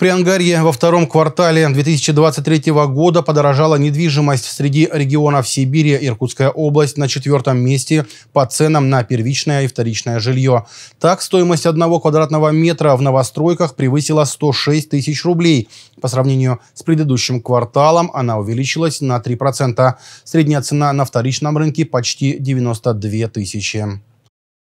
При ангарье во втором квартале 2023 года подорожала недвижимость среди регионов Сибири. Иркутская область на четвертом месте по ценам на первичное и вторичное жилье. Так, стоимость одного квадратного метра в новостройках превысила 106 тысяч рублей. По сравнению с предыдущим кварталом она увеличилась на 3%. Средняя цена на вторичном рынке почти 92 тысячи.